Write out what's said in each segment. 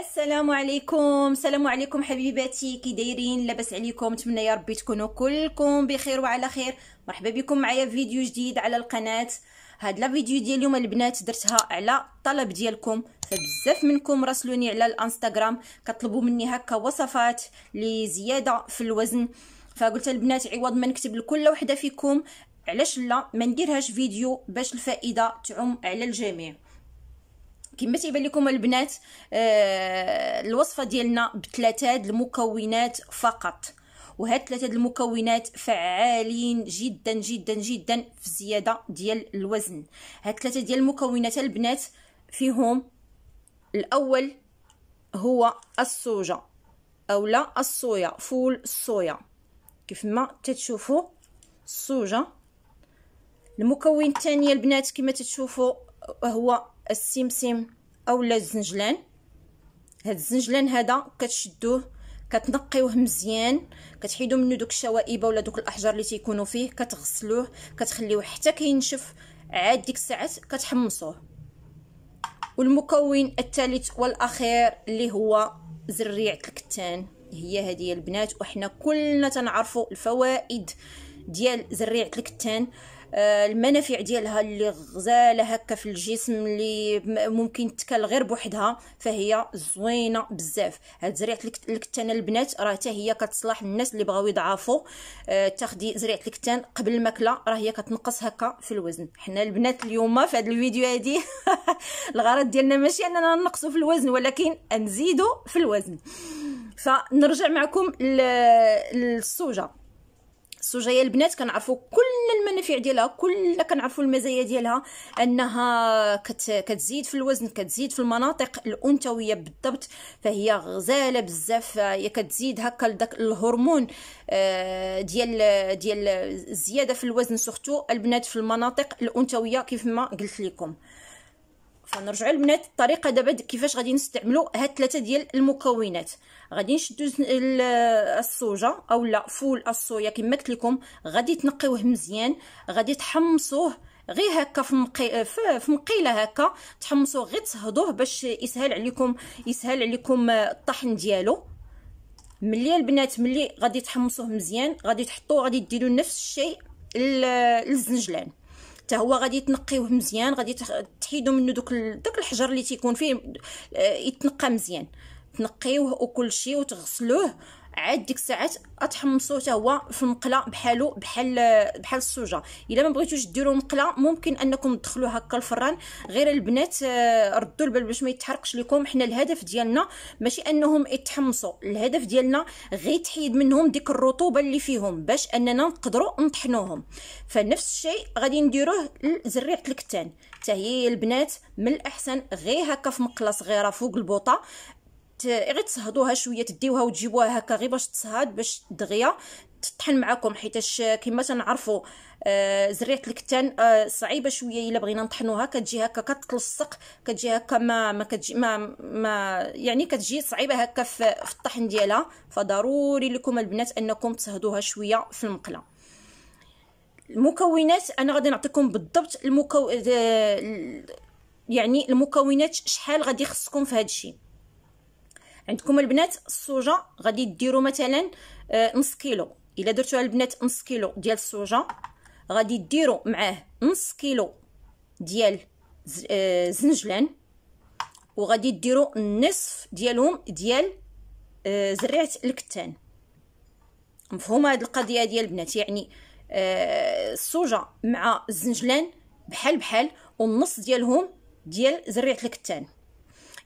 السلام عليكم السلام عليكم حبيباتي كي دايرين لاباس عليكم نتمنى يا ربي تكونوا كلكم بخير وعلى خير مرحبا بكم معايا فيديو جديد على القناه هاد لا فيديو ديال اليوم البنات درتها على طلب ديالكم فبزاف منكم راسلوني على الانستغرام كطلبوا مني هكا وصفات لزياده في الوزن فقلت البنات عوض ما نكتب لكل وحده فيكم علاش لا ما نديرهاش فيديو باش الفائده تعم على الجميع كما تيبان لكم البنات آه الوصفه ديالنا بثلاثه المكونات فقط وهاد ثلاثه المكونات فعالين جدا جدا جدا في الزياده ديال الوزن هاد ثلاثه ديال المكونات البنات فيهم الاول هو الصوجه اولا الصويا فول الصويا كيف ما تتشوفوا الصوجه المكون الثاني البنات كما تتشوفوا هو السمسم اولا الزنجلان هاد الزنجلان هذا كتشدوه كتنقيوه مزيان كتحيدو منو دوك الشوائب ولا دوك الاحجار اللي تيكونوا فيه كتغسلوه كتخليوه حتى كينشف عاد ديك الساعات كتحمصوه والمكون الثالث والاخير اللي هو زريعه الكتان هي هذه البنات وحنا كلنا تنعرفوا الفوائد ديال زريعه الكتان آه، المنافع ديالها اللي غزاله هكا في الجسم اللي ممكن تكال غير بوحدها فهي زوينه بزاف هاد زريعه الكتان البنات راه حتى هي كتصلح للناس اللي بغاو يضعفوا آه تاخدي زريعه الكتان قبل الماكله راه هي كتنقص هكا في الوزن حنا البنات اليوم في هاد الفيديو هادي الغرض ديالنا ماشي اننا ننقصوا في الوزن ولكن نزيدوا في الوزن فنرجع معكم للسوجه سجايا البنات كنعرفوا كل المنافع ديالها كل كنعرفوا المزايا ديالها انها كت كتزيد في الوزن كتزيد في المناطق الانثويه بالضبط فهي غزاله بزاف هي كتزيد هكا داك الهرمون آه، ديال ديال الزياده في الوزن سورتو البنات في المناطق الانثويه كيف ما قلت لكم فنرجعوا البنات الطريقه دابا كيفاش غادي نستعملوا هاد ثلاثه ديال المكونات غادي نشدو الصوجه اولا فول الصويا كما قلت لكم غادي تنقيوه مزيان غادي تحمصوه غير هكا في مقي... في مقيله هكا تحمصوه غير تهضوه باش يسهل عليكم يسهل عليكم آه، الطحن ديالو ملي البنات ملي غادي تحمصوه مزيان غادي تحطوه غادي ديروا نفس الشيء للزنجلان هو غادي تنقيوه مزيان غادي تحيدو منه دوك داك الحجر اللي تيكون فيه آه، يتنقى مزيان تنقيوه وكل شيء وتغسلوه عاد ديك الساعات اتحمصو حتى هو في المقله بحالو بحال بحال السوجه الا ما بغيتوش ديروا مقله ممكن انكم تدخلوا هكا الفران غير البنات آه، ردوا البال باش ما يتحرقش لكم حنا الهدف ديالنا ماشي انهم يتحمصوا الهدف ديالنا غير تحيد منهم ديك الرطوبه اللي فيهم باش اننا نقدروا نطحنوهم فنفس الشيء غادي نديروه لزريعه الكتان حتى البنات من الاحسن غير هكا في مقله صغيره فوق البوطه غير تصهدوها شويه تديوها وتجيبوها هكا غير باش تصهد باش دغيا تطحن معاكم حيتاش كما تنعرفوا آه، زريعه الكتان آه، صعيبه شويه الا بغينا نطحنوها كتجي هكا كتلصق كتجي هكا ما ما كتجي ما, ما يعني كتجي صعيبه هكا في, الطحن ديالها فضروري لكم البنات انكم تصهدوها شويه في المقله المكونات انا غادي نعطيكم بالضبط المكو آه، يعني المكونات شحال غادي خصكم في هذا الشيء عندكم البنات الصوجه غادي ديروا مثلا آه، نص كيلو الا درتوها البنات نص كيلو ديال الصوجه غادي ديروا معاه نص كيلو ديال آه، زنجلان وغادي ديروا النصف ديالهم ديال آه، زريعه الكتان مفهومه هاد القضيه ديال البنات يعني الصوجه مع الزنجلان بحال بحال والنص ديالهم ديال زريعه الكتان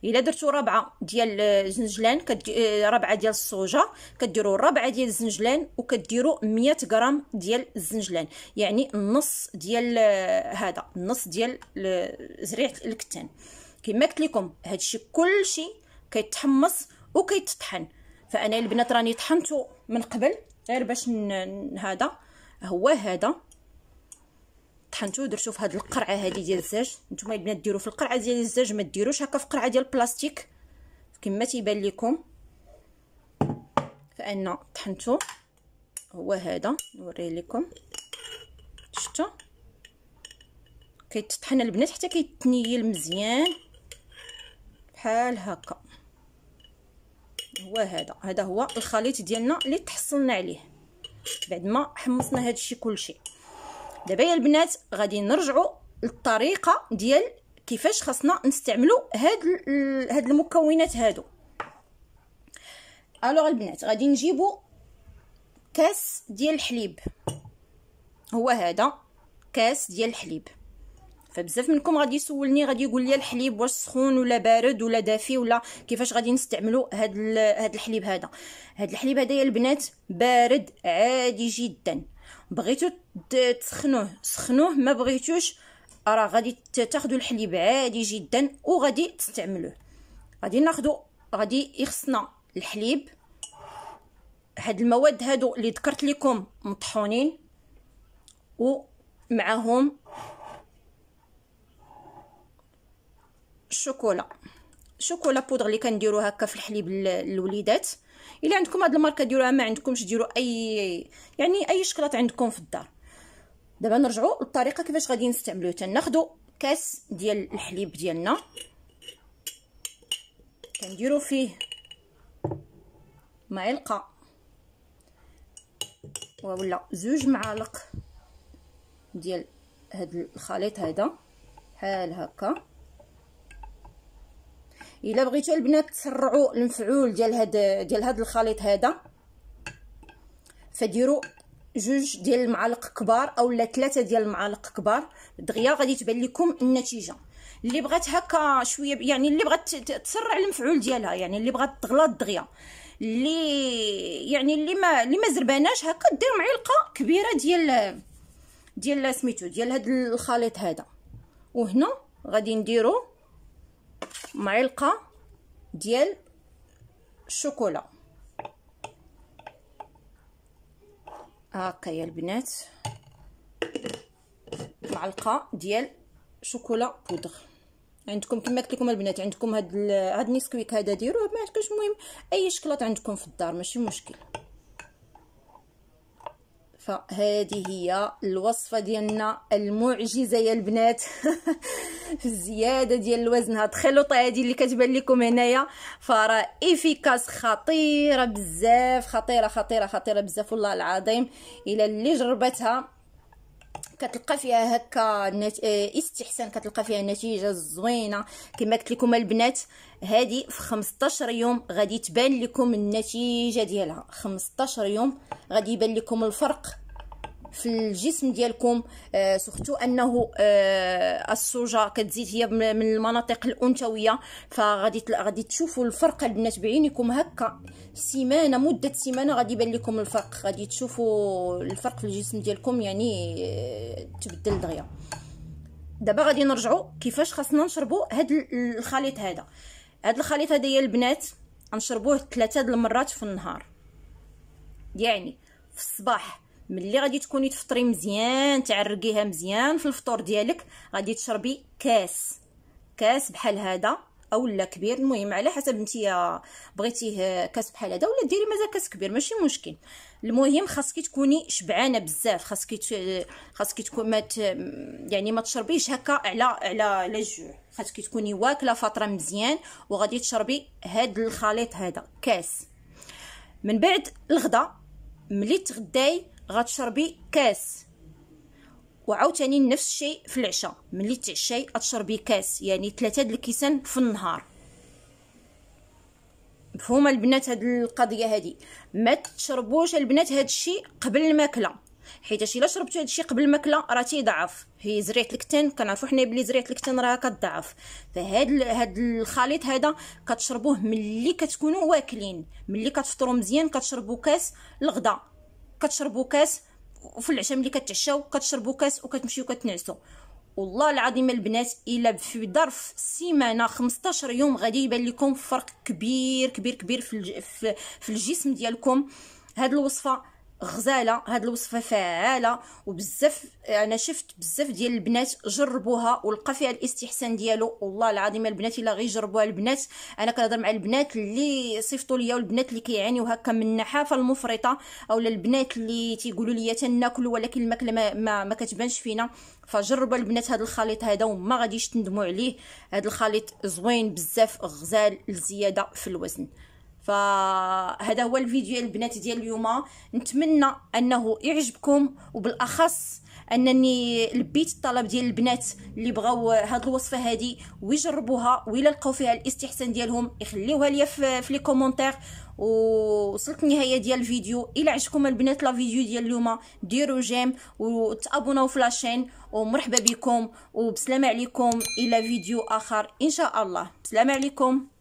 الا درتو ربعه ديال الزنجلان آه، ربعه ديال الصوجه كديروا ربعه ديال الزنجلان وكديروا 100 غرام ديال الزنجلان يعني النص ديال آه، هذا النص ديال آه، زريعه الكتان كما قلت لكم هادشي كلشي كيتحمص وكيتطحن فانا البنات راني طحنته من قبل غير باش هذا هو هذا طحنتو درتو في هاد القرعه هادي ديال الزاج نتوما البنات ديروا في القرعه ديال الزاج ما ديروش هكا في قرعه ديال البلاستيك كما تيبان لكم فانا طحنتو هو هذا نوريه لكم شتو كيتطحن البنات حتى كيتنيل مزيان بحال هكا هو هذا هذا هو الخليط ديالنا اللي تحصلنا عليه بعد ما حمصنا هادشي كلشي دابا يا البنات غادي نرجعوا للطريقه ديال كيفاش خاصنا نستعملوا هاد هاد المكونات هادو الوغ البنات غادي نجيبوا كاس ديال الحليب هو هذا كاس ديال الحليب فبزاف منكم غادي يسولني غادي يقول لي الحليب واش سخون ولا بارد ولا دافي ولا كيفاش غادي نستعملوا هاد هاد الحليب هذا هاد الحليب هذا يا البنات بارد عادي جدا بغيتو تسخنوه سخنوه ما بغيتوش راه غادي تاخذوا الحليب عادي جدا وغادي تستعملوه غادي ناخذوا غادي يخصنا الحليب هاد المواد هادو اللي ذكرت لكم مطحونين ومعهم الشوكولا شوكولا بودر اللي كنديرو هكا في الحليب للوليدات الا عندكم هاد الماركه ديروها ما عندكمش ديروا اي يعني اي شكلاط عندكم في الدار دابا نرجعوا للطريقه كيفاش غادي نستعملوه تناخذوا كاس ديال الحليب ديالنا كنديروا فيه معلقه ولا زوج معالق ديال هاد الخليط هذا بحال هكا الا بغيتو البنات تسرعوا المفعول ديال هاد ديال هاد الخليط هذا فديروا جوج ديال المعالق كبار اولا ثلاثه ديال المعالق كبار دغيا غادي تبان لكم النتيجه اللي بغات هكا شويه يعني اللي بغات تسرع المفعول ديالها يعني اللي بغات تغلط دغيا اللي يعني اللي ما اللي ما زرباناش هكا دير معلقه كبيره ديال ديال سميتو ديال هاد الخليط هذا وهنا غادي نديرو معلقه ديال الشوكولا هكا يا البنات معلقه ديال شوكولا بودغ عندكم كما قلت لكم البنات عندكم هاد هاد نيسكويك هذا ديروه ما عندكمش المهم اي شكلاط عندكم في الدار ماشي مشكل فهذه هي الوصفه ديالنا المعجزه يا البنات في الزياده ديال الوزن هاد الخليطه هادي اللي كتبان لكم هنايا فراه افيكاس خطيره بزاف خطيره خطيره خطيره بزاف والله العظيم الى اللي جربتها كتلقى فيها هكا نت... آه، استحسان كتلقى فيها نتيجه زوينه كما قلت لكم البنات هذه في 15 يوم غادي تبان لكم النتيجه ديالها 15 يوم غادي يبان لكم الفرق في الجسم ديالكم آه انه آه السوجه كتزيد هي من المناطق الانثويه فغادي غادي تشوفوا الفرق البنات بعينكم هكا سيمانه مده سيمانه غادي يبان لكم الفرق غادي تشوفوا الفرق في الجسم ديالكم يعني آه تبدل دغيا دابا غادي نرجعوا كيفاش خاصنا نشربوا هاد الخليط هذا هاد الخليط هذا يا البنات نشربوه ثلاثه د المرات في النهار يعني في الصباح ملي غادي تكوني تفطري مزيان تعرقيها مزيان في الفطور ديالك غادي تشربي كاس كاس بحال هذا اولا كبير المهم على حسب نتيا آه، بغيتيه كاس بحال هذا ولا ديري مازال كاس كبير ماشي مشكل المهم خاصك تكوني شبعانه بزاف خاصك خاصك تكون ما يعني ما تشربيش هكا على على على الجوع خاصك تكوني واكله فتره مزيان وغادي تشربي هاد الخليط هذا كاس من بعد الغدا ملي تغداي غتشربي كاس وعاوتاني نفس الشيء في العشاء ملي تعشاي غتشربي كاس يعني ثلاثه د الكيسان في النهار مفهوم البنات هاد القضيه هادي ما تشربوش البنات هاد الشيء قبل الماكله حيت الا شربتو هادشي قبل الماكله راه تيضعف هي زريعه الكتان كنعرفو حنا بلي زريعه الكتان راه كتضعف فهاد هاد الخليط هذا كتشربوه ملي كتكونوا واكلين ملي كتفطروا مزيان كتشربوا كاس الغداء كتشربوا كاس وفي العشاء ملي كتعشاو كتشربوا كاس وكتمشيو كتنعسوا والله العظيم البنات الا في ظرف سيمانه 15 يوم غادي يبان لكم فرق كبير كبير كبير في في الجسم ديالكم هاد الوصفه غزاله هاد الوصفه فعاله وبزاف انا شفت بزاف ديال البنات جربوها ولقى فيها الاستحسان ديالو والله العظيم البنات الا غير جربوها البنات انا كنهضر مع البنات اللي صيفطوا ليا والبنات اللي كيعانيو هكا من النحافه المفرطه اولا البنات اللي تيقولوا ليا تناكلوا ولكن الماكله ما, ما, ما كتبانش فينا فجربوا البنات هاد الخليط هذا وما غاديش تندموا عليه هاد الخليط زوين بزاف غزال لزياده في الوزن فهذا هو الفيديو البنات ديال اليوم نتمنى انه يعجبكم وبالاخص انني لبيت الطلب ديال البنات اللي بغاو هاد الوصفه هادي ويجربوها ويلا لقاو فيها الاستحسان ديالهم يخليوها ليا في لي كومونتير ووصلت النهايه ديال الفيديو الى عجبكم البنات لا فيديو ديال اليوم ديروا جيم وتابوناو في لاشين ومرحبا بكم وبسلامه عليكم الى فيديو اخر ان شاء الله بسلامه عليكم